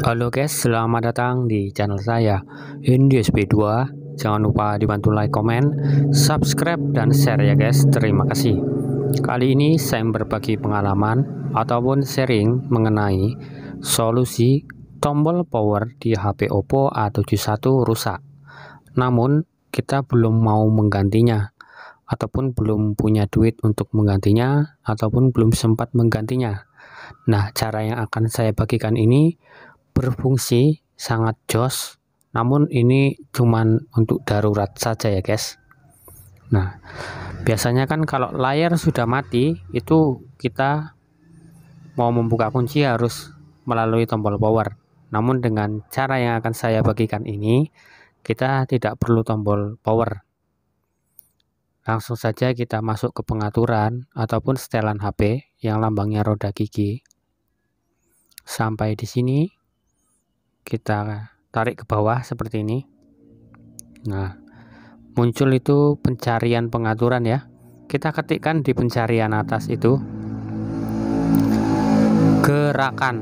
Halo guys, selamat datang di channel saya Hindi SP2 Jangan lupa dibantu like, comment, subscribe, dan share ya guys Terima kasih Kali ini saya berbagi pengalaman ataupun sharing mengenai solusi tombol power di HP Oppo A71 rusak Namun kita belum mau menggantinya ataupun belum punya duit untuk menggantinya ataupun belum sempat menggantinya Nah cara yang akan saya bagikan ini berfungsi sangat jos namun ini cuman untuk darurat saja ya guys nah biasanya kan kalau layar sudah mati itu kita mau membuka kunci harus melalui tombol power namun dengan cara yang akan saya bagikan ini kita tidak perlu tombol power langsung saja kita masuk ke pengaturan ataupun setelan HP yang lambangnya roda gigi sampai di sini kita tarik ke bawah seperti ini nah muncul itu pencarian pengaturan ya kita ketikkan di pencarian atas itu gerakan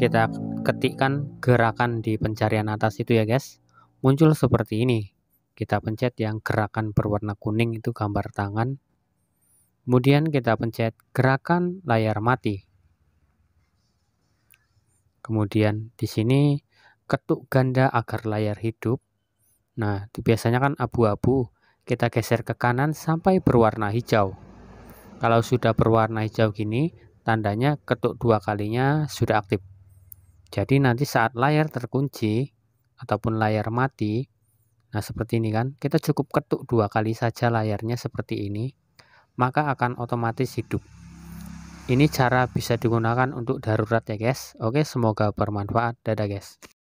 kita ketikkan gerakan di pencarian atas itu ya guys muncul seperti ini kita pencet yang gerakan berwarna kuning itu gambar tangan kemudian kita pencet gerakan layar mati kemudian di sini ketuk ganda agar layar hidup. Nah, itu biasanya kan abu-abu. Kita geser ke kanan sampai berwarna hijau. Kalau sudah berwarna hijau gini, tandanya ketuk dua kalinya sudah aktif. Jadi nanti saat layar terkunci ataupun layar mati, nah seperti ini kan, kita cukup ketuk dua kali saja layarnya seperti ini, maka akan otomatis hidup. Ini cara bisa digunakan untuk darurat ya guys. Oke, semoga bermanfaat. Dadah guys.